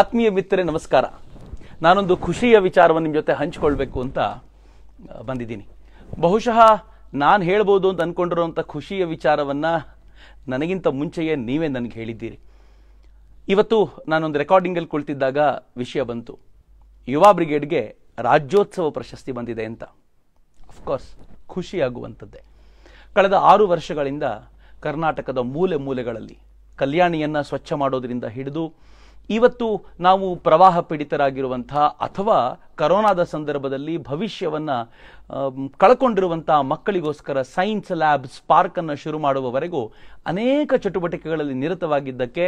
ಆತ್ಮೀಯ ಮಿತ್ರರೇ ನಮಸ್ಕಾರ ನಾನೊಂದು ಖುಷಿಯ ವಿಚಾರವನ್ನು ನಿಮ್ಮ ಜೊತೆ ಹಂಚಿಕೊಳ್ಬೇಕು ಅಂತ ಬಂದಿದ್ದೀನಿ ಬಹುಶಃ ನಾನು ಹೇಳ್ಬೋದು ಅಂತ ಅಂದ್ಕೊಂಡಿರುವಂಥ ಖುಷಿಯ ವಿಚಾರವನ್ನು ನನಗಿಂತ ಮುಂಚೆಯೇ ನೀವೇ ನನಗೆ ಹೇಳಿದ್ದೀರಿ ಇವತ್ತು ನಾನೊಂದು ರೆಕಾರ್ಡಿಂಗಲ್ಲಿ ಕುಳಿತಿದ್ದಾಗ ವಿಷಯ ಬಂತು ಯುವ ಬ್ರಿಗೇಡ್ಗೆ ರಾಜ್ಯೋತ್ಸವ ಪ್ರಶಸ್ತಿ ಬಂದಿದೆ ಅಂತ ಅಫ್ಕೋರ್ಸ್ ಖುಷಿಯಾಗುವಂಥದ್ದೇ ಕಳೆದ ಆರು ವರ್ಷಗಳಿಂದ ಕರ್ನಾಟಕದ ಮೂಲೆ ಮೂಲೆಗಳಲ್ಲಿ ಕಲ್ಯಾಣಿಯನ್ನು ಸ್ವಚ್ಛ ಮಾಡೋದರಿಂದ ಹಿಡಿದು ಇವತ್ತು ನಾವು ಪ್ರವಾಹ ಪೀಡಿತರಾಗಿರುವಂಥ ಅಥವಾ ಕರೋನಾದ ಸಂದರ್ಭದಲ್ಲಿ ಭವಿಷ್ಯವನ್ನು ಕಳ್ಕೊಂಡಿರುವಂಥ ಮಕ್ಕಳಿಗೋಸ್ಕರ ಸೈನ್ಸ್ ಲ್ಯಾಬ್ ಸ್ಪಾರ್ಕನ್ನು ಶುರು ಮಾಡುವವರೆಗೂ ಅನೇಕ ಚಟುವಟಿಕೆಗಳಲ್ಲಿ ನಿರತವಾಗಿದ್ದಕ್ಕೆ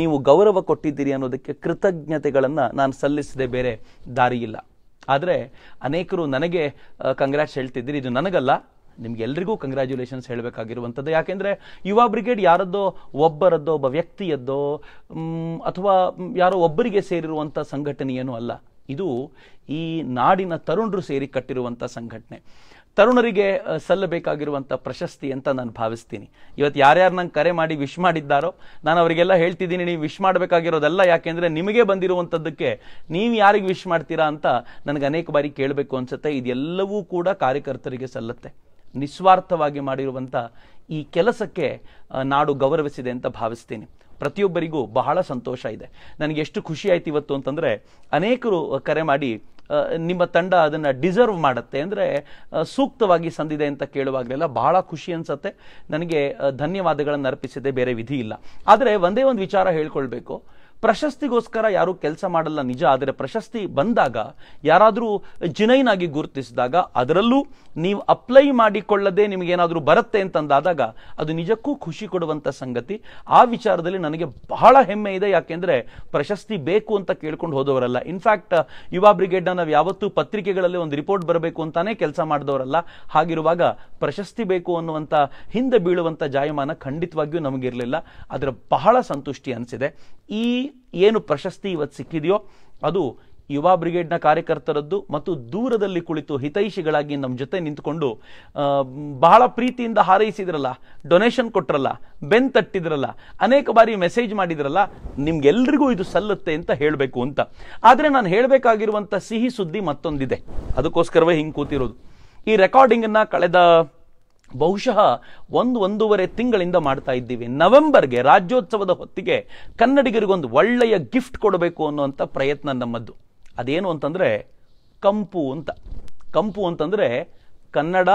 ನೀವು ಗೌರವ ಕೊಟ್ಟಿದ್ದೀರಿ ಅನ್ನೋದಕ್ಕೆ ಕೃತಜ್ಞತೆಗಳನ್ನು ನಾನು ಸಲ್ಲಿಸದೆ ಬೇರೆ ದಾರಿಯಿಲ್ಲ ಆದರೆ ಅನೇಕರು ನನಗೆ ಕಂಗ್ರ್ಯಾಟ್ಸ್ ಹೇಳ್ತಿದ್ದೀರಿ ಇದು ನನಗಲ್ಲ ನಿಮಗೆಲ್ಲರಿಗೂ ಕಂಗ್ರ್ಯಾಚುಲೇಷನ್ಸ್ ಹೇಳಬೇಕಾಗಿರುವಂಥದ್ದು ಯಾಕೆಂದರೆ ಯುವ ಬ್ರಿಗೇಡ್ ಯಾರದ್ದೋ ಒಬ್ಬರದ್ದೋ ಒಬ್ಬ ವ್ಯಕ್ತಿಯದ್ದೋ ಅಥವಾ ಯಾರೋ ಒಬ್ಬರಿಗೆ ಸೇರಿರುವಂಥ ಸಂಘಟನೆಯೇನು ಅಲ್ಲ ಇದು ಈ ನಾಡಿನ ತರುಣರು ಸೇರಿ ಕಟ್ಟಿರುವಂಥ ಸಂಘಟನೆ ತರುಣರಿಗೆ ಸಲ್ಲಬೇಕಾಗಿರುವಂಥ ಪ್ರಶಸ್ತಿ ಅಂತ ನಾನು ಭಾವಿಸ್ತೀನಿ ಇವತ್ತು ಯಾರ್ಯಾರು ನಂಗೆ ಕರೆ ಮಾಡಿ ವಿಶ್ ಮಾಡಿದ್ದಾರೋ ನಾನು ಅವರಿಗೆಲ್ಲ ಹೇಳ್ತಿದ್ದೀನಿ ನೀವು ವಿಶ್ ಮಾಡಬೇಕಾಗಿರೋದಲ್ಲ ಯಾಕೆಂದರೆ ನಿಮಗೆ ಬಂದಿರುವಂಥದ್ದಕ್ಕೆ ನೀವು ಯಾರಿಗೆ ವಿಶ್ ಮಾಡ್ತೀರಾ ಅಂತ ನನಗೆ ಅನೇಕ ಬಾರಿ ಕೇಳಬೇಕು ಅನ್ಸುತ್ತೆ ಇದೆಲ್ಲವೂ ಕೂಡ ಕಾರ್ಯಕರ್ತರಿಗೆ ಸಲ್ಲತ್ತೆ ನಿಸ್ವಾರ್ಥವಾಗಿ ಮಾಡಿರುವಂಥ ಈ ಕೆಲಸಕ್ಕೆ ನಾಡು ಗೌರವಿಸಿದೆ ಅಂತ ಭಾವಿಸ್ತೀನಿ ಪ್ರತಿಯೊಬ್ಬರಿಗೂ ಬಹಳ ಸಂತೋಷ ಇದೆ ನನಗೆ ಎಷ್ಟು ಖುಷಿ ಆಯ್ತು ಇವತ್ತು ಅಂತಂದರೆ ಅನೇಕರು ಕರೆ ಮಾಡಿ ನಿಮ್ಮ ತಂಡ ಅದನ್ನು ಡಿಸರ್ವ್ ಮಾಡುತ್ತೆ ಅಂದರೆ ಸೂಕ್ತವಾಗಿ ಸಂದಿದೆ ಅಂತ ಕೇಳುವಾಗಲೆಲ್ಲ ಬಹಳ ಖುಷಿ ಅನಿಸುತ್ತೆ ನನಗೆ ಧನ್ಯವಾದಗಳನ್ನು ಅರ್ಪಿಸಿದೆ ಬೇರೆ ವಿಧಿ ಇಲ್ಲ ಆದರೆ ಒಂದೇ ಒಂದು ವಿಚಾರ ಹೇಳ್ಕೊಳ್ಬೇಕು ಪ್ರಶಸ್ತಿಗೋಸ್ಕರ ಯಾರೂ ಕೆಲಸ ಮಾಡಲ್ಲ ನಿಜ ಆದರೆ ಪ್ರಶಸ್ತಿ ಬಂದಾಗ ಯಾರಾದರೂ ಜಿನೈನಾಗಿ ಗುರುತಿಸಿದಾಗ ಅದರಲ್ಲೂ ನೀವು ಅಪ್ಲೈ ಮಾಡಿಕೊಳ್ಳದೆ ನಿಮಗೇನಾದರೂ ಬರುತ್ತೆ ಅಂತಂದಾದಾಗ ಅದು ನಿಜಕ್ಕೂ ಖುಷಿ ಕೊಡುವಂಥ ಸಂಗತಿ ಆ ವಿಚಾರದಲ್ಲಿ ನನಗೆ ಬಹಳ ಹೆಮ್ಮೆ ಇದೆ ಯಾಕೆಂದರೆ ಪ್ರಶಸ್ತಿ ಬೇಕು ಅಂತ ಕೇಳ್ಕೊಂಡು ಹೋದವರಲ್ಲ ಇನ್ಫ್ಯಾಕ್ಟ್ ಯುವ ಬ್ರಿಗೇಡ್ನ ನಾವು ಯಾವತ್ತೂ ಪತ್ರಿಕೆಗಳಲ್ಲಿ ಒಂದು ರಿಪೋರ್ಟ್ ಬರಬೇಕು ಅಂತಾನೆ ಕೆಲಸ ಮಾಡಿದವರಲ್ಲ ಹಾಗಿರುವಾಗ ಪ್ರಶಸ್ತಿ ಬೇಕು ಅನ್ನುವಂಥ ಹಿಂದೆ ಬೀಳುವಂಥ ಜಾಯಮಾನ ಖಂಡಿತವಾಗಿಯೂ ನಮಗಿರಲಿಲ್ಲ ಅದರ ಬಹಳ ಸಂತುಷ್ಟಿ ಅನಿಸಿದೆ ಈ ಏನು ಪ್ರಶಸ್ತಿ ಇವತ್ತು ಸಿಕ್ಕಿದೆಯೋ ಅದು ಯುವ ಬ್ರಿಗೇಡ್ನ ಕಾರ್ಯಕರ್ತರದ್ದು ಮತ್ತು ದೂರದಲ್ಲಿ ಕುಳಿತು ಹಿತೈಷಿಗಳಾಗಿ ನಮ್ಮ ಜೊತೆ ನಿಂತ್ಕೊಂಡು ಬಹಳ ಪ್ರೀತಿಯಿಂದ ಹಾರೈಸಿದ್ರಲ್ಲ ಡೊನೇಷನ್ ಕೊಟ್ರಲ್ಲ ಬೆನ್ ತಟ್ಟಿದ್ರಲ್ಲ ಅನೇಕ ಬಾರಿ ಮೆಸೇಜ್ ಮಾಡಿದ್ರಲ್ಲ ನಿಮ್ಗೆಲ್ರಿಗೂ ಇದು ಸಲ್ಲುತ್ತೆ ಅಂತ ಹೇಳಬೇಕು ಅಂತ ಆದರೆ ನಾನು ಹೇಳಬೇಕಾಗಿರುವಂಥ ಸಿಹಿ ಸುದ್ದಿ ಮತ್ತೊಂದಿದೆ ಅದಕ್ಕೋಸ್ಕರವೇ ಹಿಂಗೆ ಕೂತಿರೋದು ಈ ರೆಕಾರ್ಡಿಂಗನ್ನು ಕಳೆದ ಬಹುಶಃ ಒಂದು ಒಂದೂವರೆ ತಿಂಗಳಿಂದ ಮಾಡ್ತಾ ಇದ್ದೀವಿ ನವೆಂಬರ್ಗೆ ರಾಜ್ಯೋತ್ಸವದ ಹೊತ್ತಿಗೆ ಕನ್ನಡಿಗರಿಗೊಂದು ಒಳ್ಳೆಯ ಗಿಫ್ಟ್ ಕೊಡಬೇಕು ಅನ್ನುವಂಥ ಪ್ರಯತ್ನ ನಮ್ಮದ್ದು ಅದೇನು ಅಂತಂದರೆ ಕಂಪು ಅಂತ ಕಂಪು ಅಂತಂದರೆ ಕನ್ನಡ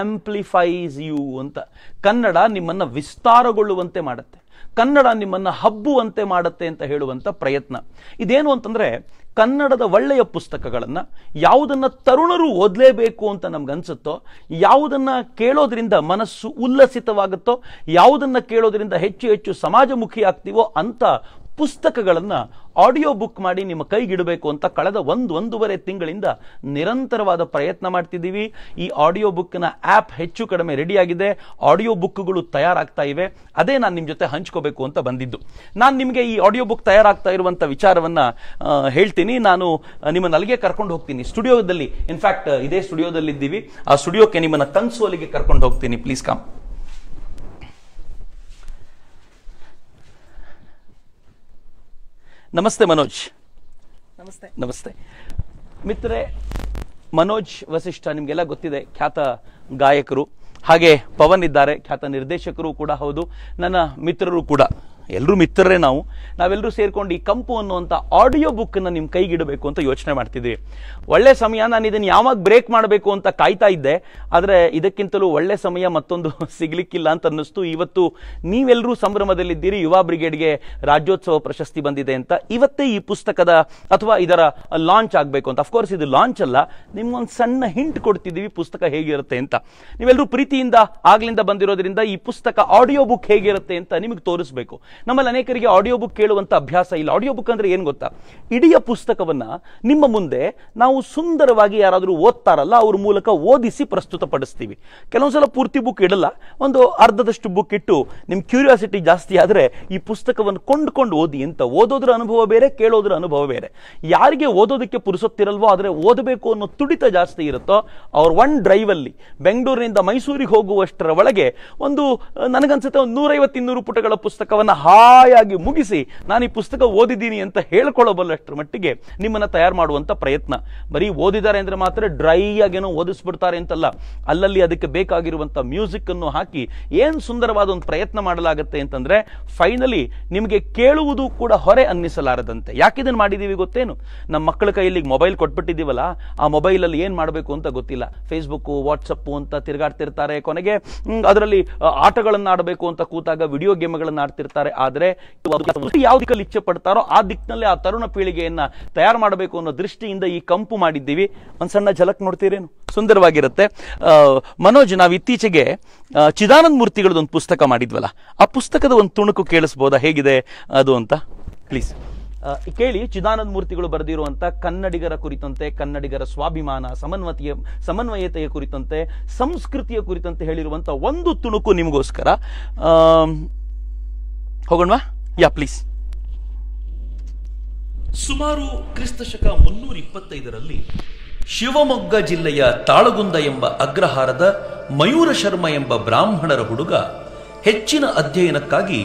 ಆಂಪ್ಲಿಫೈಸ್ ಯು ಅಂತ ಕನ್ನಡ ನಿಮ್ಮನ್ನು ವಿಸ್ತಾರಗೊಳ್ಳುವಂತೆ ಮಾಡುತ್ತೆ ಕನ್ನಡ ನಿಮ್ಮನ್ನು ಹಬ್ಬುವಂತೆ ಮಾಡುತ್ತೆ ಅಂತ ಹೇಳುವಂಥ ಪ್ರಯತ್ನ ಇದೇನು ಅಂತಂದರೆ ಕನ್ನಡದ ಒಳ್ಳೆಯ ಪುಸ್ತಕಗಳನ್ನು ಯಾವುದನ್ನು ತರುಣರು ಓದಲೇಬೇಕು ಅಂತ ನಮಗನ್ಸುತ್ತೋ ಯಾವುದನ್ನು ಕೇಳೋದ್ರಿಂದ ಮನಸ್ಸು ಉಲ್ಲಸಿತವಾಗುತ್ತೋ ಯಾವುದನ್ನು ಕೇಳೋದ್ರಿಂದ ಹೆಚ್ಚು ಹೆಚ್ಚು ಸಮಾಜಮುಖಿ ಆಗ್ತೀವೋ ಅಂಥ ಪುಸ್ತಕಗಳನ್ನು ಆಡಿಯೋ ಬುಕ್ ಮಾಡಿ ನಿಮ್ಮ ಕೈಗಿಡಬೇಕು ಅಂತ ಕಳೆದ ಒಂದು ಒಂದೂವರೆ ತಿಂಗಳಿಂದ ನಿರಂತರವಾದ ಪ್ರಯತ್ನ ಮಾಡ್ತಿದ್ದೀವಿ ಈ ಆಡಿಯೋ ಬುಕ್ನ ಆ್ಯಪ್ ಹೆಚ್ಚು ಕಡಿಮೆ ರೆಡಿಯಾಗಿದೆ ಆಡಿಯೋ ಬುಕ್ಗಳು ತಯಾರಾಗ್ತಾ ಇವೆ ಅದೇ ನಾನು ನಿಮ್ಮ ಜೊತೆ ಹಂಚ್ಕೋಬೇಕು ಅಂತ ಬಂದಿದ್ದು ನಾನು ನಿಮಗೆ ಈ ಆಡಿಯೋ ಬುಕ್ ತಯಾರಾಗ್ತಾ ಇರುವಂಥ ವಿಚಾರವನ್ನು ಹೇಳ್ತೀನಿ ನಾನು ನಿಮ್ಮನ್ನು ಅಲ್ಲಿಗೆ ಕರ್ಕೊಂಡು ಹೋಗ್ತೀನಿ ಸ್ಟುಡಿಯೋದಲ್ಲಿ ಇನ್ಫ್ಯಾಕ್ಟ್ ಇದೇ ಸ್ಟುಡಿಯೋದಲ್ಲಿದ್ದೀವಿ ಆ ಸ್ಟುಡಿಯೋಕ್ಕೆ ನಿಮ್ಮನ್ನು ಅಲ್ಲಿಗೆ ಕರ್ಕೊಂಡು ಹೋಗ್ತೀನಿ ಪ್ಲೀಸ್ ಕಾಮ್ ನಮಸ್ತೆ ಮನೋಜ್ ನಮಸ್ತೆ ನಮಸ್ತೆ ಮಿತ್ರೆ ಮನೋಜ್ ವಸಿಷ್ಠ ನಿಮಗೆಲ್ಲ ಗೊತ್ತಿದೆ ಖ್ಯಾತ ಗಾಯಕರು ಹಾಗೆ ಪವನ್ ಇದ್ದಾರೆ ಖ್ಯಾತ ನಿರ್ದೇಶಕರು ಕೂಡ ಹೌದು ನನ್ನ ಮಿತ್ರರು ಕೂಡ ಎಲ್ಲರೂ ಮಿತ್ರರೇ ನಾವು ನಾವೆಲ್ಲರೂ ಸೇರ್ಕೊಂಡು ಈ ಕಂಪು ಅನ್ನುವಂಥ ಆಡಿಯೋ ಬುಕ್ಕನ್ನು ನಿಮ್ಮ ಕೈಗಿಡಬೇಕು ಅಂತ ಯೋಚನೆ ಮಾಡ್ತಿದ್ದೀವಿ ಒಳ್ಳೆ ಸಮಯ ನಾನು ಇದನ್ನು ಯಾವಾಗ ಬ್ರೇಕ್ ಮಾಡಬೇಕು ಅಂತ ಕಾಯ್ತಾ ಇದ್ದೆ ಆದರೆ ಇದಕ್ಕಿಂತಲೂ ಒಳ್ಳೆ ಸಮಯ ಮತ್ತೊಂದು ಸಿಗಲಿಕ್ಕಿಲ್ಲ ಅಂತ ಅನ್ನಿಸ್ತು ಇವತ್ತು ನೀವೆಲ್ಲರೂ ಸಂಭ್ರಮದಲ್ಲಿದ್ದೀರಿ ಯುವ ಬ್ರಿಗೇಡ್ಗೆ ರಾಜ್ಯೋತ್ಸವ ಪ್ರಶಸ್ತಿ ಬಂದಿದೆ ಅಂತ ಇವತ್ತೇ ಈ ಪುಸ್ತಕದ ಅಥವಾ ಇದರ ಲಾಂಚ್ ಆಗಬೇಕು ಅಂತ ಅಫ್ಕೋರ್ಸ್ ಇದು ಲಾಂಚ್ ಅಲ್ಲ ನಿಮ್ಗೊಂದು ಸಣ್ಣ ಹಿಂಟ್ ಕೊಡ್ತಿದ್ದೀವಿ ಪುಸ್ತಕ ಹೇಗಿರುತ್ತೆ ಅಂತ ನೀವೆಲ್ಲರೂ ಪ್ರೀತಿಯಿಂದ ಆಗ್ಲಿಂದ ಬಂದಿರೋದ್ರಿಂದ ಈ ಪುಸ್ತಕ ಆಡಿಯೋ ಬುಕ್ ಹೇಗಿರುತ್ತೆ ಅಂತ ನಿಮಗೆ ತೋರಿಸ್ಬೇಕು ನಮ್ಮಲ್ಲಿ ಅನೇಕರಿಗೆ ಆಡಿಯೋ ಬುಕ್ ಕೇಳುವಂಥ ಅಭ್ಯಾಸ ಇಲ್ಲ ಆಡಿಯೋ ಬುಕ್ ಅಂದರೆ ಏನು ಗೊತ್ತಾ ಇಡೀ ಪುಸ್ತಕವನ್ನು ನಿಮ್ಮ ಮುಂದೆ ನಾವು ಸುಂದರವಾಗಿ ಯಾರಾದರೂ ಓದ್ತಾರಲ್ಲ ಅವ್ರ ಮೂಲಕ ಓದಿಸಿ ಪ್ರಸ್ತುತಪಡಿಸ್ತೀವಿ ಕೆಲವೊಂದು ಸಲ ಪೂರ್ತಿ ಬುಕ್ ಇಡಲ್ಲ ಒಂದು ಅರ್ಧದಷ್ಟು ಬುಕ್ ಇಟ್ಟು ನಿಮ್ಮ ಕ್ಯೂರಿಯಾಸಿಟಿ ಜಾಸ್ತಿ ಆದರೆ ಈ ಪುಸ್ತಕವನ್ನು ಕೊಂಡ್ಕೊಂಡು ಓದಿ ಅಂತ ಓದೋದ್ರ ಅನುಭವ ಬೇರೆ ಕೇಳೋದ್ರ ಅನುಭವ ಬೇರೆ ಯಾರಿಗೆ ಓದೋದಕ್ಕೆ ಪುರುಸೊತ್ತಿರಲ್ವೋ ಆದರೆ ಓದಬೇಕು ಅನ್ನೋ ತುಡಿತ ಜಾಸ್ತಿ ಇರುತ್ತೋ ಅವ್ರ ಒನ್ ಡ್ರೈವಲ್ಲಿ ಬೆಂಗಳೂರಿನಿಂದ ಮೈಸೂರಿಗೆ ಹೋಗುವಷ್ಟರ ಒಳಗೆ ಒಂದು ನನಗನ್ಸುತ್ತೆ ಒಂದು ನೂರೈವತ್ತು ಇನ್ನೂರು ಪುಟಗಳ ಪುಸ್ತಕವನ್ನು ಹಾಯಾಗಿ ಮುಗಿಸಿ ನಾನು ಈ ಪುಸ್ತಕ ಓದಿದ್ದೀನಿ ಅಂತ ಹೇಳ್ಕೊಳ್ಳಬಲ್ಲಷ್ಟರ ಮಟ್ಟಿಗೆ ನಿಮ್ಮನ್ನು ತಯಾರು ಮಾಡುವಂಥ ಪ್ರಯತ್ನ ಬರೀ ಓದಿದ್ದಾರೆ ಅಂದರೆ ಮಾತ್ರ ಡ್ರೈ ಆಗೇನೋ ಓದಿಸ್ಬಿಡ್ತಾರೆ ಅಂತಲ್ಲ ಅಲ್ಲಲ್ಲಿ ಅದಕ್ಕೆ ಬೇಕಾಗಿರುವಂಥ ಮ್ಯೂಸಿಕ್ಕನ್ನು ಹಾಕಿ ಏನು ಸುಂದರವಾದ ಒಂದು ಪ್ರಯತ್ನ ಮಾಡಲಾಗುತ್ತೆ ಅಂತಂದರೆ ಫೈನಲಿ ನಿಮಗೆ ಕೇಳುವುದು ಕೂಡ ಹೊರೆ ಅನ್ನಿಸಲಾರದಂತೆ ಯಾಕೆ ಇದನ್ನು ಮಾಡಿದ್ದೀವಿ ಗೊತ್ತೇನು ನಮ್ಮ ಮಕ್ಕಳ ಕೈಯಲ್ಲಿ ಮೊಬೈಲ್ ಕೊಟ್ಬಿಟ್ಟಿದ್ದೀವಲ್ಲ ಆ ಮೊಬೈಲಲ್ಲಿ ಏನು ಮಾಡಬೇಕು ಅಂತ ಗೊತ್ತಿಲ್ಲ ಫೇಸ್ಬುಕ್ಕು ವಾಟ್ಸಪ್ಪು ಅಂತ ತಿರುಗಾಡ್ತಿರ್ತಾರೆ ಕೊನೆಗೆ ಅದರಲ್ಲಿ ಆಟಗಳನ್ನು ಆಡಬೇಕು ಅಂತ ಕೂತಾಗ ವಿಡಿಯೋ ಗೇಮ್ಗಳನ್ನು ಆಡ್ತಿರ್ತಾರೆ ಆದರೆ ಯಾವ ದಿಕ್ಕಲ್ಲಿ ಇಚ್ಛೆ ಪಡ್ತಾರೋ ಆ ದಿಕ್ಕಿನಲ್ಲೇ ಆ ತರುಣ ಪೀಳಿಗೆಯನ್ನ ತಯಾರು ಮಾಡಬೇಕು ಅನ್ನೋ ದೃಷ್ಟಿಯಿಂದ ಈ ಕಂಪು ಮಾಡಿದ್ದೀವಿ ಒಂದು ಸಣ್ಣ ಝಲಕ್ ನೋಡ್ತೀರೇನು ಸುಂದರವಾಗಿರುತ್ತೆ ಮನೋಜ್ ನಾವು ಇತ್ತೀಚೆಗೆ ಚಿದಾನಂದ ಒಂದು ಪುಸ್ತಕ ಮಾಡಿದ್ವಲ್ಲ ಆ ಪುಸ್ತಕದ ಒಂದು ತುಣುಕು ಕೇಳಿಸ್ಬೋದಾ ಹೇಗಿದೆ ಅದು ಅಂತ ಪ್ಲೀಸ್ ಕೇಳಿ ಚಿದಾನಂದ ಮೂರ್ತಿಗಳು ಬರೆದಿರುವಂಥ ಕನ್ನಡಿಗರ ಕುರಿತಂತೆ ಕನ್ನಡಿಗರ ಸ್ವಾಭಿಮಾನ ಸಮನ್ವತೆಯ ಸಮನ್ವಯತೆಯ ಕುರಿತಂತೆ ಸಂಸ್ಕೃತಿಯ ಕುರಿತಂತೆ ಹೇಳಿರುವಂಥ ಒಂದು ತುಣುಕು ನಿಮಗೋಸ್ಕರ ಹೋಗೋಣವಾ ಯಾ ಪ್ಲೀಸ್ ಸುಮಾರು ಕ್ರಿಸ್ತಶಕ ಮುನ್ನೂರ ಇಪ್ಪತ್ತೈದರಲ್ಲಿ ಶಿವಮೊಗ್ಗ ಜಿಲ್ಲೆಯ ತಾಳಗುಂದ ಎಂಬ ಅಗ್ರಹಾರದ ಮಯೂರ ಶರ್ಮ ಎಂಬ ಬ್ರಾಹ್ಮಣರ ಹುಡುಗ ಹೆಚ್ಚಿನ ಅಧ್ಯಯನಕ್ಕಾಗಿ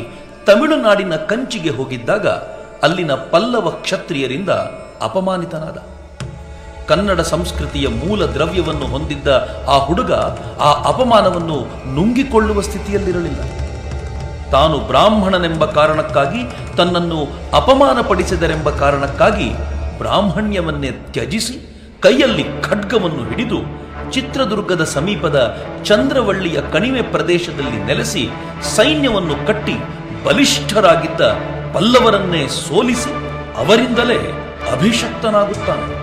ತಮಿಳುನಾಡಿನ ಕಂಚಿಗೆ ಹೋಗಿದ್ದಾಗ ಅಲ್ಲಿನ ಪಲ್ಲವ ಕ್ಷತ್ರಿಯರಿಂದ ಅಪಮಾನಿತನಾದ ಕನ್ನಡ ಸಂಸ್ಕೃತಿಯ ಮೂಲ ದ್ರವ್ಯವನ್ನು ಹೊಂದಿದ್ದ ಆ ಹುಡುಗ ಆ ಅಪಮಾನವನ್ನು ನುಂಗಿಕೊಳ್ಳುವ ಸ್ಥಿತಿಯಲ್ಲಿರಲಿಲ್ಲ ತಾನು ಬ್ರಾಹ್ಮಣನೆಂಬ ಕಾರಣಕ್ಕಾಗಿ ತನ್ನನ್ನು ಅಪಮಾನಪಡಿಸಿದರೆಂಬ ಕಾರಣಕ್ಕಾಗಿ ಬ್ರಾಹ್ಮಣ್ಯವನ್ನೇ ತ್ಯಜಿಸಿ ಕೈಯಲ್ಲಿ ಖಡ್ಗವನ್ನು ಹಿಡಿದು ಚಿತ್ರದುರ್ಗದ ಸಮೀಪದ ಚಂದ್ರವಳ್ಳಿಯ ಕಣಿವೆ ಪ್ರದೇಶದಲ್ಲಿ ನೆಲೆಸಿ ಸೈನ್ಯವನ್ನು ಕಟ್ಟಿ ಬಲಿಷ್ಠರಾಗಿದ್ದ ಪಲ್ಲವರನ್ನೇ ಸೋಲಿಸಿ ಅವರಿಂದಲೇ ಅಭಿಷಕ್ತನಾಗುತ್ತಾನೆ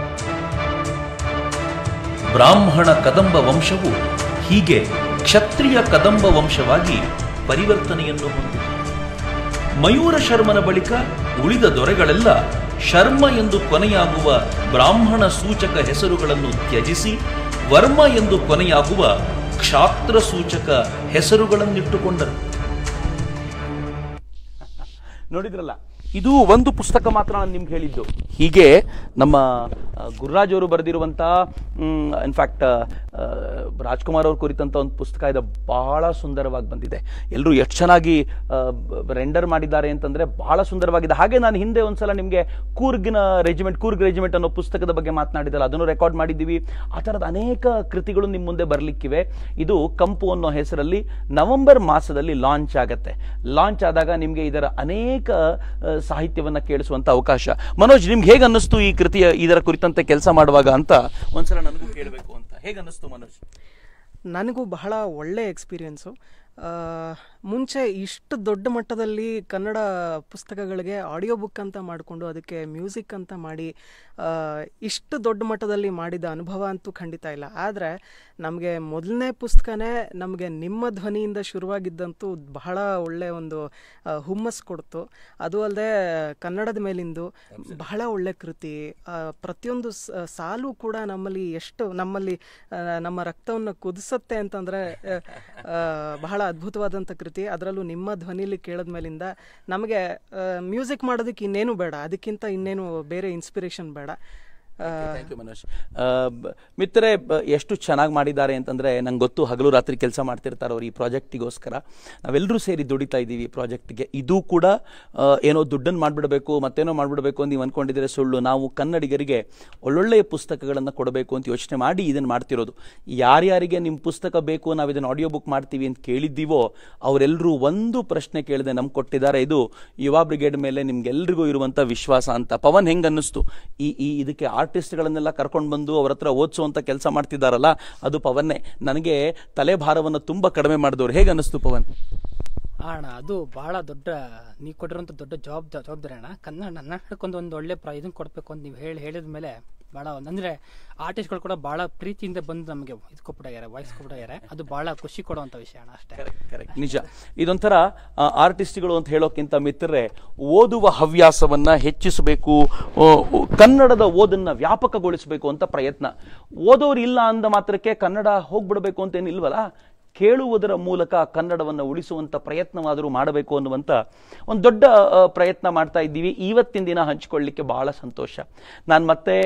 ಬ್ರಾಹ್ಮಣ ಕದಂಬ ವಂಶವು ಹೀಗೆ ಕ್ಷತ್ರಿಯ ಕದಂಬ ವಂಶವಾಗಿ ಪರಿವರ್ತನೆಯನ್ನು ಹೊಂದಿದೆ ಮಯೂರ ಶರ್ಮನ ಬಳಿಕ ಉಳಿದ ದೊರೆಗಳೆಲ್ಲ ಶರ್ಮ ಎಂದು ಕೊನೆಯಾಗುವ ಬ್ರಾಹ್ಮಣ ಸೂಚಕ ಹೆಸರುಗಳನ್ನು ತ್ಯಜಿಸಿ ವರ್ಮ ಎಂದು ಕೊನೆಯಾಗುವ ಕ್ಷಾತ್ರ ಸೂಚಕ ಹೆಸರುಗಳನ್ನಿಟ್ಟುಕೊಂಡರು ನೋಡಿದ್ರಲ್ಲ ಇದು ಒಂದು ಪುಸ್ತಕ ಮಾತ್ರ ನಾನು ನಿಮ್ಗೆ ಹೇಳಿದ್ದು ಹೀಗೆ ನಮ್ಮ ಗುರುರಾಜ್ ಅವರು ಬರೆದಿರುವಂಥ ಇನ್ಫ್ಯಾಕ್ಟ್ ರಾಜ್ಕುಮಾರ್ ಅವ್ರ ಕುರಿತಂಥ ಒಂದು ಪುಸ್ತಕ ಇದು ಬಹಳ ಸುಂದರವಾಗಿ ಬಂದಿದೆ ಎಲ್ಲರೂ ಎಷ್ಟು ಚೆನ್ನಾಗಿ ರೆಂಡರ್ ಮಾಡಿದ್ದಾರೆ ಅಂತಂದರೆ ಬಹಳ ಸುಂದರವಾಗಿದೆ ಹಾಗೆ ನಾನು ಹಿಂದೆ ಒಂದ್ಸಲ ನಿಮಗೆ ಕೂರ್ಗಿನ ರೆಜಿಮೆಂಟ್ ಕೂರ್ಗ್ ರೆಜಿಮೆಂಟ್ ಅನ್ನೋ ಪುಸ್ತಕದ ಬಗ್ಗೆ ಮಾತನಾಡಿದಲ್ಲ ಅದನ್ನು ರೆಕಾರ್ಡ್ ಮಾಡಿದ್ದೀವಿ ಆ ಥರದ ಅನೇಕ ಕೃತಿಗಳು ನಿಮ್ಮ ಮುಂದೆ ಬರಲಿಕ್ಕಿವೆ ಇದು ಕಂಪು ಅನ್ನೋ ಹೆಸರಲ್ಲಿ ನವೆಂಬರ್ ಮಾಸದಲ್ಲಿ ಲಾಂಚ್ ಆಗತ್ತೆ ಲಾಂಚ್ ಆದಾಗ ನಿಮಗೆ ಇದರ ಅನೇಕ ಸಾಹಿತ್ಯವನ್ನು ಕೇಳಿಸುವಂಥ ಅವಕಾಶ ಮನೋಜ್ ನಿಮ್ಗೆ ಹೇಗೆ ಅನ್ನಿಸ್ತು ಈ ಕೃತಿಯ ಇದರ ಕುರಿತಂತೆ ಕೆಲಸ ಮಾಡುವಾಗ ಅಂತ ಒಂದ್ಸಲ ನನಗೂ ಕೇಳಬೇಕು ಹೇಗನ್ನಿಸ್ತು ಮನೋಜ್ ನನಗೂ ಬಹಳ ಒಳ್ಳೆಯ ಎಕ್ಸ್ಪೀರಿಯನ್ಸು ಮುಂಚೆ ಇಷ್ಟು ದೊಡ್ಡ ಮಟ್ಟದಲ್ಲಿ ಕನ್ನಡ ಪುಸ್ತಕಗಳಿಗೆ ಆಡಿಯೋ ಬುಕ್ ಅಂತ ಮಾಡಿಕೊಂಡು ಅದಕ್ಕೆ ಮ್ಯೂಸಿಕ್ ಅಂತ ಮಾಡಿ ಇಷ್ಟು ದೊಡ್ಡ ಮಟ್ಟದಲ್ಲಿ ಮಾಡಿದ ಅನುಭವ ಅಂತೂ ಖಂಡಿತ ಇಲ್ಲ ಆದರೆ ನಮಗೆ ಮೊದಲನೇ ಪುಸ್ತಕನೇ ನಮಗೆ ನಿಮ್ಮ ಧ್ವನಿಯಿಂದ ಶುರುವಾಗಿದ್ದಂತೂ ಬಹಳ ಒಳ್ಳೆಯ ಒಂದು ಹುಮ್ಮಸ್ ಕೊಡ್ತು ಅದು ಅಲ್ಲದೆ ಕನ್ನಡದ ಮೇಲಿಂದು ಬಹಳ ಒಳ್ಳೆ ಕೃತಿ ಪ್ರತಿಯೊಂದು ಸಾಲು ಕೂಡ ನಮ್ಮಲ್ಲಿ ಎಷ್ಟು ನಮ್ಮಲ್ಲಿ ನಮ್ಮ ರಕ್ತವನ್ನು ಕುದಿಸುತ್ತೆ ಅಂತಂದರೆ ಬಹಳ ಅದ್ಭುತವಾದಂಥ ಕೃತಿ ಅದರಲ್ಲೂ ನಿಮ್ಮ ಧ್ವನಿಲಿ ಕೇಳಿದ ಮೇಲಿಂದ ನಮಗೆ ಮ್ಯೂಸಿಕ್ ಮಾಡೋದಕ್ಕೆ ಇನ್ನೇನು ಬೇಡ ಅದಕ್ಕಿಂತ ಇನ್ನೇನು ಬೇರೆ ಇನ್ಸ್ಪಿರೇಷನ್ ಬೇಡ Uh, uh, ಮಿತ್ರೆ ಎಷ್ಟು ಚೆನ್ನಾಗಿ ಮಾಡಿದ್ದಾರೆ ಅಂತಂದರೆ ನಂಗೆ ಗೊತ್ತು ಹಗಲು ರಾತ್ರಿ ಕೆಲಸ ಮಾಡ್ತಿರ್ತಾರೆ ಅವ್ರು ಈ ಪ್ರಾಜೆಕ್ಟಿಗೋಸ್ಕರ ನಾವೆಲ್ಲರೂ ಸೇರಿ ದುಡಿತಾ ಇದ್ದೀವಿ ಪ್ರಾಜೆಕ್ಟ್ಗೆ ಇದು ಕೂಡ ಏನೋ ದುಡ್ಡನ್ನು ಮಾಡಿಬಿಡಬೇಕು ಮತ್ತೇನೋ ಮಾಡಿಬಿಡಬೇಕು ಅಂತ ನೀವು ಅಂದ್ಕೊಂಡಿದ್ರೆ ಸುಳ್ಳು ನಾವು ಕನ್ನಡಿಗರಿಗೆ ಒಳ್ಳೊಳ್ಳೆಯ ಪುಸ್ತಕಗಳನ್ನು ಕೊಡಬೇಕು ಅಂತ ಯೋಚನೆ ಮಾಡಿ ಇದನ್ನು ಮಾಡ್ತಿರೋದು ಯಾರ್ಯಾರಿಗೆ ನಿಮ್ಮ ಪುಸ್ತಕ ಬೇಕು ನಾವು ಇದನ್ನು ಆಡಿಯೋ ಬುಕ್ ಮಾಡ್ತೀವಿ ಅಂತ ಕೇಳಿದ್ದೀವೋ ಅವರೆಲ್ಲರೂ ಒಂದು ಪ್ರಶ್ನೆ ಕೇಳದೆ ನಮ್ಗೆ ಕೊಟ್ಟಿದ್ದಾರೆ ಇದು ಯುವ ಬ್ರಿಗೇಡ್ ಮೇಲೆ ನಿಮ್ಗೆಲ್ರಿಗೂ ಇರುವಂಥ ವಿಶ್ವಾಸ ಅಂತ ಪವನ್ ಹೆಂಗನ್ನಿಸ್ತು ಅನ್ನಿಸ್ತು ಈ ಈ ಇದಕ್ಕೆ ಆರ್ಟ್ ಆರ್ಟಿಸ್ಟ್ಗಳನ್ನೆಲ್ಲ ಕರ್ಕೊಂಡು ಬಂದು ಅವ್ರ ಹತ್ರ ಓದಿಸುವಂಥ ಕೆಲಸ ಮಾಡ್ತಿದ್ದಾರಲ್ಲ ಅದು ಪವನ್ನೇ ನನಗೆ ತಲೆಭಾರವನ್ನು ತುಂಬ ಕಡಿಮೆ ಮಾಡಿದವರು ಹೇಗೆ ಅನ್ನಿಸ್ತು ಪವನ್ ಅಣ್ಣ ಅದು ಭಾಳ ದೊಡ್ಡ ನೀವು ಕೊಟ್ಟಿರೋಂಥ ದೊಡ್ಡ ಜವಾಬ್ದ ಜವಾಬ್ದಾರಿ ಅಣ್ಣ ಕನ್ನಡ ಕನ್ನಡಕ್ಕೊಂದು ಒಂದು ಒಳ್ಳೆ ಪ್ರ ಇದನ್ನು ಕೊಡಬೇಕು ಅಂತ ನೀವು ಹೇಳಿ ಹೇಳಿದ ಮೇಲೆ ಭಾಳ ಒಂದು ಅಂದರೆ ಆರ್ಟಿಸ್ಟ್ಗಳು ಕೂಡ ಭಾಳ ಪ್ರೀತಿಯಿಂದ ಬಂದು ನಮಗೆ ಇದು ಕೊಟ್ಟಿದ್ದಾರೆ ವಾಯ್ಸ್ ಕೊಟ್ಟಿದ್ದಾರೆ ಅದು ಭಾಳ ಖುಷಿ ಕೊಡುವಂಥ ವಿಷಯ ಅಣ್ಣ ಅಷ್ಟೇ ಕರೆಕ್ಟ್ ನಿಜ ಇದೊಂಥರ ಆರ್ಟಿಸ್ಟ್ಗಳು ಅಂತ ಹೇಳೋಕ್ಕಿಂತ ಮಿತ್ರರೇ ಓದುವ ಹವ್ಯಾಸವನ್ನು ಹೆಚ್ಚಿಸಬೇಕು ಕನ್ನಡದ ಓದನ್ನು ವ್ಯಾಪಕಗೊಳಿಸಬೇಕು ಅಂತ ಪ್ರಯತ್ನ ಓದೋರು ಇಲ್ಲ ಅಂದ ಮಾತ್ರಕ್ಕೆ ಕನ್ನಡ ಹೋಗ್ಬಿಡಬೇಕು ಇಲ್ವಲ್ಲ ಕೇಳುವುದರ ಮೂಲಕ ಕನ್ನಡವನ್ನು ಉಳಿಸುವಂಥ ಪ್ರಯತ್ನವಾದರೂ ಮಾಡಬೇಕು ಅನ್ನುವಂಥ ಒಂದು ದೊಡ್ಡ ಪ್ರಯತ್ನ ಮಾಡ್ತಾ ಇದ್ದೀವಿ ಇವತ್ತಿನ ದಿನ ಹಂಚಿಕೊಳ್ಳಲಿಕ್ಕೆ ಬಹಳ ಸಂತೋಷ ನಾನು ಮತ್ತೆ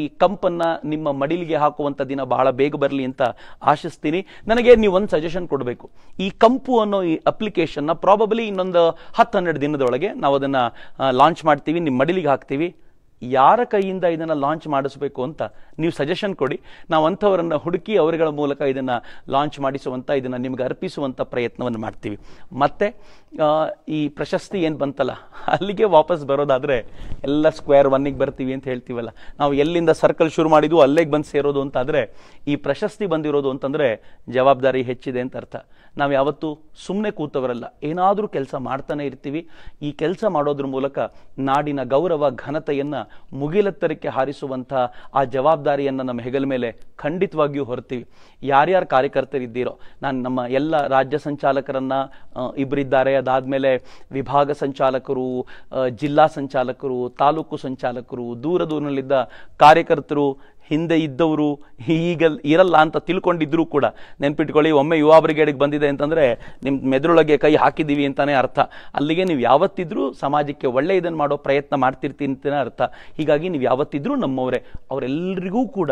ಈ ಕಂಪನ್ನು ನಿಮ್ಮ ಮಡಿಲಿಗೆ ಹಾಕುವಂಥ ದಿನ ಬಹಳ ಬೇಗ ಬರಲಿ ಅಂತ ಆಶಿಸ್ತೀನಿ ನನಗೆ ನೀವು ಒಂದು ಸಜೆಷನ್ ಕೊಡಬೇಕು ಈ ಕಂಪು ಅನ್ನೋ ಈ ಅಪ್ಲಿಕೇಶನ್ನ ಪ್ರಾಬಬಲಿ ಇನ್ನೊಂದು ಹತ್ತು ಹನ್ನೆರಡು ದಿನದೊಳಗೆ ನಾವು ಅದನ್ನು ಲಾಂಚ್ ಮಾಡ್ತೀವಿ ನಿಮ್ಮ ಮಡಿಲಿಗೆ ಹಾಕ್ತೀವಿ ಯಾರ ಕೈಯಿಂದ ಇದನ್ನು ಲಾಂಚ್ ಮಾಡಿಸಬೇಕು ಅಂತ ನೀವು ಸಜೆಷನ್ ಕೊಡಿ ನಾವು ಅಂಥವರನ್ನು ಹುಡುಕಿ ಅವರುಗಳ ಮೂಲಕ ಇದನ್ನು ಲಾಂಚ್ ಮಾಡಿಸುವಂಥ ಇದನ್ನು ನಿಮಗೆ ಅರ್ಪಿಸುವಂಥ ಪ್ರಯತ್ನವನ್ನು ಮಾಡ್ತೀವಿ ಮತ್ತು ಈ ಪ್ರಶಸ್ತಿ ಏನು ಬಂತಲ್ಲ ಅಲ್ಲಿಗೆ ವಾಪಸ್ ಬರೋದಾದರೆ ಎಲ್ಲ ಸ್ಕ್ವೇರ್ ಒನ್ನಿಗೆ ಬರ್ತೀವಿ ಅಂತ ಹೇಳ್ತೀವಲ್ಲ ನಾವು ಎಲ್ಲಿಂದ ಸರ್ಕಲ್ ಶುರು ಮಾಡಿದ್ವು ಅಲ್ಲಿಗೆ ಬಂದು ಸೇರೋದು ಅಂತಾದರೆ ಈ ಪ್ರಶಸ್ತಿ ಬಂದಿರೋದು ಅಂತಂದರೆ ಜವಾಬ್ದಾರಿ ಹೆಚ್ಚಿದೆ ಅಂತ ಅರ್ಥ ನಾವು ಯಾವತ್ತೂ ಸುಮ್ಮನೆ ಕೂತವರಲ್ಲ ಏನಾದರೂ ಕೆಲಸ ಮಾಡ್ತಾನೆ ಇರ್ತೀವಿ ಈ ಕೆಲಸ ಮಾಡೋದ್ರ ಮೂಲಕ ನಾಡಿನ ಗೌರವ ಘನತೆಯನ್ನು ಮುಗಿಲೆತ್ತರಕ್ಕೆ ಹಾರಿಸುವಂಥ ಆ ಜವಾಬ್ದಾರಿಯನ್ನು ನಮ್ಮ ಹೆಗಲ ಮೇಲೆ ಖಂಡಿತವಾಗಿಯೂ ಹೊರ್ತೀವಿ ಯಾರ್ಯಾರು ಕಾರ್ಯಕರ್ತರಿದ್ದೀರೋ ನಾನು ನಮ್ಮ ಎಲ್ಲ ರಾಜ್ಯ ಸಂಚಾಲಕರನ್ನು ಇಬ್ಬರಿದ್ದಾರೆ ಅದಾದಮೇಲೆ ವಿಭಾಗ ಸಂಚಾಲಕರು ಜಿಲ್ಲಾ ಸಂಚಾಲಕರು ತಾಲೂಕು ಸಂಚಾಲಕರು ದೂರ ದೂರಿನಲ್ಲಿದ್ದ ಕಾರ್ಯಕರ್ತರು ಹಿಂದೆ ಇದ್ದವರು ಈಗ ಇರಲ್ಲ ಅಂತ ತಿಳ್ಕೊಂಡಿದ್ರೂ ಕೂಡ ನೆನ್ಪಿಟ್ಕೊಳ್ಳಿ ಒಮ್ಮೆ ಯುವ ಬ್ರಿಗೇಡಿಗೆ ಬಂದಿದೆ ಅಂತಂದರೆ ನಿಮ್ಮ ಮೆದುಳೊಳಗೆ ಕೈ ಹಾಕಿದ್ದೀವಿ ಅಂತಲೇ ಅರ್ಥ ಅಲ್ಲಿಗೆ ನೀವು ಯಾವತ್ತಿದ್ರೂ ಸಮಾಜಕ್ಕೆ ಇದನ್ನು ಮಾಡೋ ಪ್ರಯತ್ನ ಮಾಡ್ತಿರ್ತೀನಿ ಅಂತಲೇ ಅರ್ಥ ಹೀಗಾಗಿ ನೀವು ಯಾವತ್ತಿದ್ರೂ ನಮ್ಮವರೇ ಅವರೆಲ್ಲರಿಗೂ ಕೂಡ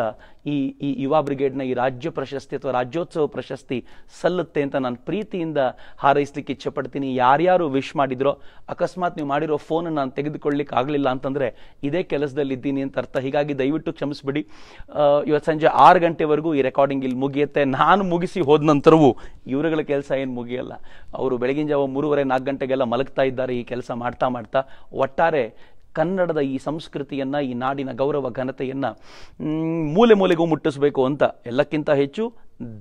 ಈ ಈ ಯುವ ಬ್ರಿಗೇಡ್ನ ಈ ರಾಜ್ಯ ಪ್ರಶಸ್ತಿ ಅಥವಾ ರಾಜ್ಯೋತ್ಸವ ಪ್ರಶಸ್ತಿ ಸಲ್ಲುತ್ತೆ ಅಂತ ನಾನು ಪ್ರೀತಿಯಿಂದ ಹಾರೈಸಲಿಕ್ಕೆ ಪಡ್ತೀನಿ ಯಾರ್ಯಾರು ವಿಶ್ ಮಾಡಿದ್ರೋ ಅಕಸ್ಮಾತ್ ನೀವು ಮಾಡಿರೋ ಫೋನ್ ನಾನು ತೆಗೆದುಕೊಳ್ಳಿಕ್ಕೆ ಆಗಲಿಲ್ಲ ಅಂತಂದರೆ ಇದೇ ಕೆಲಸದಲ್ಲಿ ಇದ್ದೀನಿ ಅಂತ ಅರ್ಥ ಹೀಗಾಗಿ ದಯವಿಟ್ಟು ಕ್ಷಮಿಸ್ಬಿಡಿ ಇವತ್ತು ಸಂಜೆ ಆರು ಗಂಟೆವರೆಗೂ ಈ ರೆಕಾರ್ಡಿಂಗ್ ಇಲ್ಲಿ ಮುಗಿಯುತ್ತೆ ನಾನು ಮುಗಿಸಿ ಹೋದ ನಂತರವೂ ಇವರುಗಳ ಕೆಲಸ ಏನು ಮುಗಿಯಲ್ಲ ಅವರು ಬೆಳಗಿನ ಜಾವ ಮೂರುವರೆ ನಾಲ್ಕು ಗಂಟೆಗೆಲ್ಲ ಮಲಗ್ತಾ ಇದ್ದಾರೆ ಈ ಕೆಲಸ ಮಾಡ್ತಾ ಮಾಡ್ತಾ ಒಟ್ಟಾರೆ ಕನ್ನಡದ ಈ ಸಂಸ್ಕೃತಿಯನ್ನು ಈ ನಾಡಿನ ಗೌರವ ಘನತೆಯನ್ನು ಮೂಲೆ ಮೂಲೆಗೂ ಮುಟ್ಟಿಸಬೇಕು ಅಂತ ಎಲ್ಲಕ್ಕಿಂತ ಹೆಚ್ಚು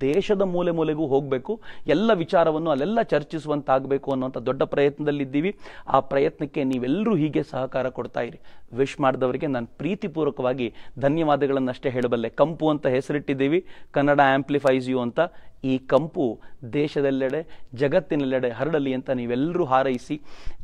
ದೇಶದ ಮೂಲೆ ಮೂಲೆಗೂ ಹೋಗಬೇಕು ಎಲ್ಲ ವಿಚಾರವನ್ನು ಅಲ್ಲೆಲ್ಲ ಚರ್ಚಿಸುವಂತಾಗಬೇಕು ಅನ್ನೋಂಥ ದೊಡ್ಡ ಪ್ರಯತ್ನದಲ್ಲಿದ್ದೀವಿ ಆ ಪ್ರಯತ್ನಕ್ಕೆ ನೀವೆಲ್ಲರೂ ಹೀಗೆ ಸಹಕಾರ ಕೊಡ್ತಾ ಇರಿ ವಿಶ್ ಮಾಡಿದವರಿಗೆ ನಾನು ಪ್ರೀತಿಪೂರ್ವಕವಾಗಿ ಧನ್ಯವಾದಗಳನ್ನಷ್ಟೇ ಹೇಳಬಲ್ಲೆ ಕಂಪು ಅಂತ ಹೆಸರಿಟ್ಟಿದ್ದೀವಿ ಕನ್ನಡ ಆಂಪ್ಲಿಫೈಸ್ ಯು ಅಂತ ಈ ಕಂಪು ದೇಶದೆಲ್ಲೆಡೆ ಜಗತ್ತಿನೆಲ್ಲೆಡೆ ಹರಡಲಿ ಅಂತ ನೀವೆಲ್ಲರೂ ಹಾರೈಸಿ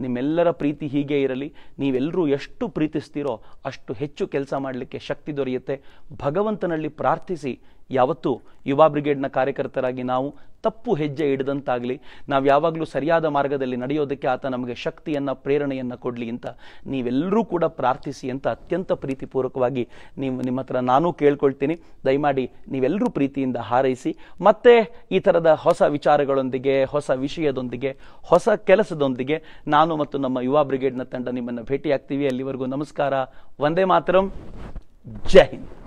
ನಿಮ್ಮೆಲ್ಲರ ಪ್ರೀತಿ ಹೀಗೆ ಇರಲಿ ನೀವೆಲ್ಲರೂ ಎಷ್ಟು ಪ್ರೀತಿಸ್ತೀರೋ ಅಷ್ಟು ಹೆಚ್ಚು ಕೆಲಸ ಮಾಡಲಿಕ್ಕೆ ಶಕ್ತಿ ದೊರೆಯುತ್ತೆ ಭಗವಂತನಲ್ಲಿ ಪ್ರಾರ್ಥಿಸಿ ಯಾವತ್ತೂ ಯುವ ಬ್ರಿಗೇಡ್ನ ಕಾರ್ಯಕರ್ತರಾಗಿ ನಾವು ತಪ್ಪು ಹೆಜ್ಜೆ ಇಡದಂತಾಗಲಿ ನಾವು ಯಾವಾಗಲೂ ಸರಿಯಾದ ಮಾರ್ಗದಲ್ಲಿ ನಡೆಯೋದಕ್ಕೆ ಆತ ನಮಗೆ ಶಕ್ತಿಯನ್ನು ಪ್ರೇರಣೆಯನ್ನು ಕೊಡಲಿ ಅಂತ ನೀವೆಲ್ಲರೂ ಕೂಡ ಪ್ರಾರ್ಥಿಸಿ ಅಂತ ಅತ್ಯಂತ ಪ್ರೀತಿಪೂರ್ವಕವಾಗಿ ನೀವು ನಿಮ್ಮ ಹತ್ರ ನಾನೂ ಕೇಳ್ಕೊಳ್ತೀನಿ ದಯಮಾಡಿ ನೀವೆಲ್ಲರೂ ಪ್ರೀತಿಯಿಂದ ಹಾರೈಸಿ ಮತ್ತೆ ಈ ಥರದ ಹೊಸ ವಿಚಾರಗಳೊಂದಿಗೆ ಹೊಸ ವಿಷಯದೊಂದಿಗೆ ಹೊಸ ಕೆಲಸದೊಂದಿಗೆ ನಾನು ಮತ್ತು ನಮ್ಮ ಯುವ ಬ್ರಿಗೇಡ್ನ ತಂಡ ನಿಮ್ಮನ್ನು ಭೇಟಿಯಾಗ್ತೀವಿ ಅಲ್ಲಿವರೆಗೂ ನಮಸ್ಕಾರ ವಂದೇ ಮಾತರಂ ಜೈ ಹಿಂದ್